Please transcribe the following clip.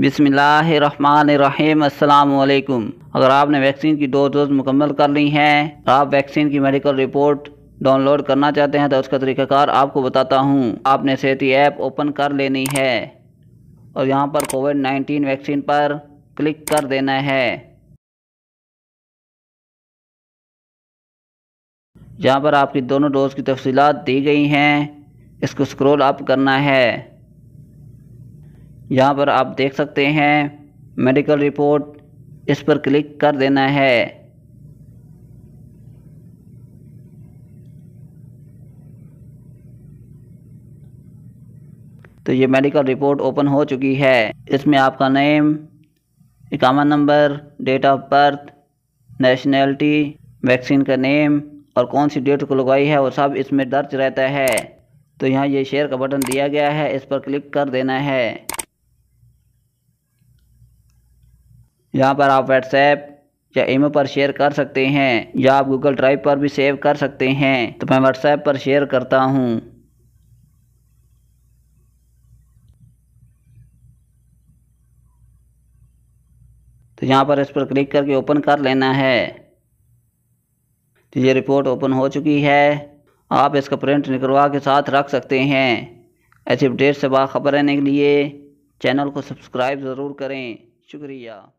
बिसमीम अगर आपने वैक्सीन की दो डोज मुकम्मल कर ली हैं आप वैक्सीन की मेडिकल रिपोर्ट डाउनलोड करना चाहते हैं तो उसका तरीक़ाकार आपको बताता हूँ आपने सेहती ऐप ओपन कर लेनी है और यहाँ पर कोविड नाइन्टीन वैक्सीन पर क्लिक कर देना है यहाँ पर आपकी दोनों डोज की तफसीत दी गई हैं इसको स्क्रोल अप करना है यहाँ पर आप देख सकते हैं मेडिकल रिपोर्ट इस पर क्लिक कर देना है तो ये मेडिकल रिपोर्ट ओपन हो चुकी है इसमें आपका नेम इकामा number date of birth nationality vaccine का नेम और कौन सी डेट को लगवाई है वो सब इसमें दर्ज रहता है तो यहाँ ये शेयर का बटन दिया गया है इस पर क्लिक कर देना है जहाँ पर आप व्हाट्सएप या ईमो पर शेयर कर सकते हैं या आप गूगल ड्राइव पर भी सेव कर सकते हैं तो मैं व्हाट्सएप पर शेयर करता हूँ तो यहाँ पर इस पर क्लिक करके ओपन कर लेना है तो ये रिपोर्ट ओपन हो चुकी है आप इसका प्रिंट निकलवा के साथ रख सकते हैं ऐसे अपडेट से बाखबर रहने के लिए चैनल को सब्सक्राइब ज़रूर करें शुक्रिया